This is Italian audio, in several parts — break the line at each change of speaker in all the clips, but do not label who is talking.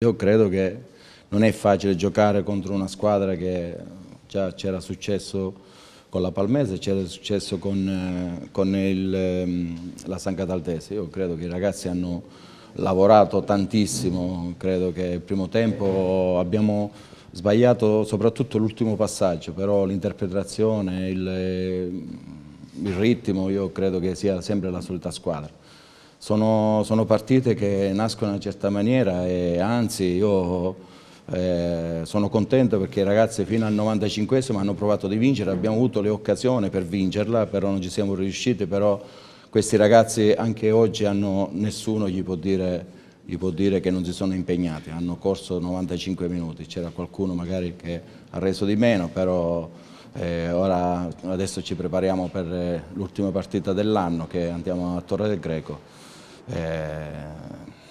Io credo che non è facile giocare contro una squadra che già c'era successo con la Palmese, c'era successo con, eh, con il, ehm, la San Cataltese. Io credo che i ragazzi hanno lavorato tantissimo, credo che il primo tempo abbiamo sbagliato soprattutto l'ultimo passaggio, però l'interpretazione, il, ehm, il ritmo, io credo che sia sempre la solita squadra. Sono, sono, partite che nascono in una certa maniera e anzi io eh, sono contento perché i ragazzi fino al 95 hanno provato di vincere, abbiamo avuto le occasioni per vincerla, però non ci siamo riusciti, però questi ragazzi anche oggi hanno, nessuno gli può, dire, gli può dire che non si sono impegnati, hanno corso 95 minuti, c'era qualcuno magari che ha reso di meno, però eh, ora, adesso ci prepariamo per eh, l'ultima partita dell'anno che andiamo a Torre del Greco eh,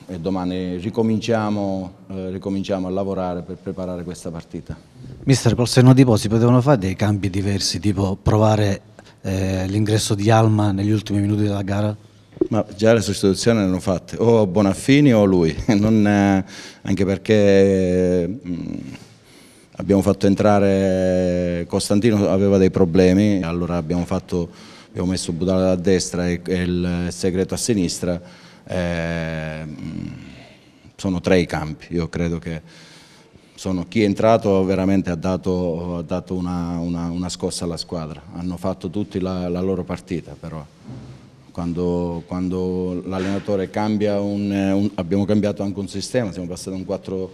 e domani ricominciamo, eh, ricominciamo, a lavorare per preparare questa partita. Mister, col seno di poi si potevano fare dei cambi diversi, tipo provare eh, l'ingresso di Alma negli ultimi minuti della gara? Ma già le sostituzioni erano fatte, o Bonaffini o lui, non, eh, anche perché... Mh, mm, abbiamo fatto entrare Costantino, aveva dei problemi, allora abbiamo, fatto, abbiamo messo Budala a destra e, e, il segreto a sinistra, eh, sono tre i campi, io credo che sono, chi è entrato veramente ha dato, ha dato una, una, una, scossa alla squadra, hanno fatto tutti la, la loro partita però. Quando, quando l'allenatore cambia, un, un, abbiamo cambiato anche un sistema, siamo passati da un 4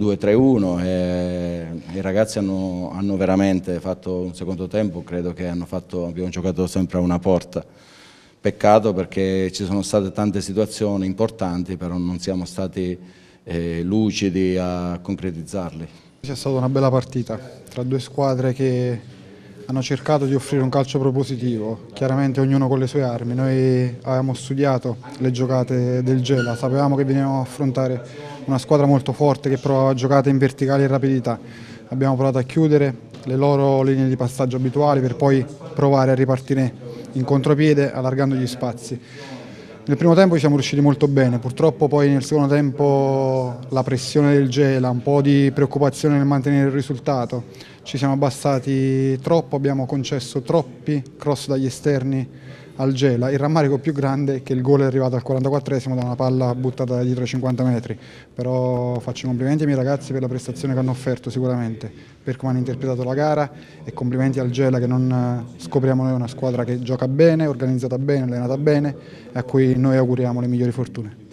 2-3-1 e i ragazzi hanno, hanno, veramente fatto un secondo tempo, credo che fatto, abbiamo giocato sempre a una porta. Peccato perché ci sono state tante situazioni importanti, però non siamo stati eh, lucidi a concretizzarli.
C'è stata una bella partita tra due squadre che hanno cercato di offrire un calcio propositivo, chiaramente ognuno con le sue armi. Noi avevamo studiato le giocate del Gela, sapevamo che venivamo a affrontare una squadra molto forte che provava giocate in verticale e rapidità. Abbiamo provato a chiudere le loro linee di passaggio abituali per poi provare a ripartire in contropiede allargando gli spazi. Nel primo tempo ci siamo riusciti molto bene, purtroppo poi nel secondo tempo la pressione del Gela, un po' di preoccupazione nel mantenere il risultato, ci siamo abbassati troppo, abbiamo concesso troppi cross dagli esterni al Gela, il rammarico più grande è che il gol è arrivato al 44esimo da una palla buttata dietro i 50 metri, però faccio i complimenti ai miei ragazzi per la prestazione che hanno offerto sicuramente, per come hanno interpretato la gara e complimenti al Gela che non eh, scopriamo noi una squadra che gioca bene, organizzata bene, allenata bene e a cui noi auguriamo le migliori fortune.